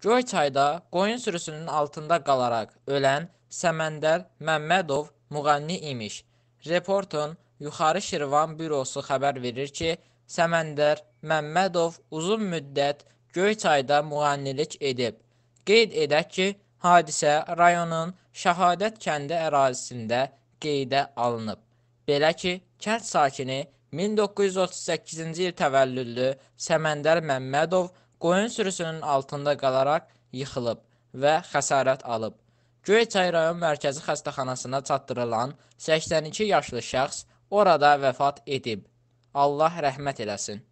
Göy çayda qoyun sürüsünün altında qalaraq ölən Səməndər Məmmədov müğənni imiş. Reportun Yuxarı Şirvan bürosu xəbər verir ki, Səməndər Məmmədov uzun müddət Göy çayda müğənnilik edib. Qeyd edək ki, hadisə rayonun Şəhadət kəndi ərazisində qeydə alınıb. Belə ki, kənd sakini 1938-ci il təvəllüdlü Səməndər Məmmədov qoyun sürüsünün altında qalaraq yıxılıb və xəsarət alıb. Göyçay rayon mərkəzi xəstəxanasına çatdırılan 82 yaşlı şəxs orada vəfat edib. Allah rəhmət eləsin.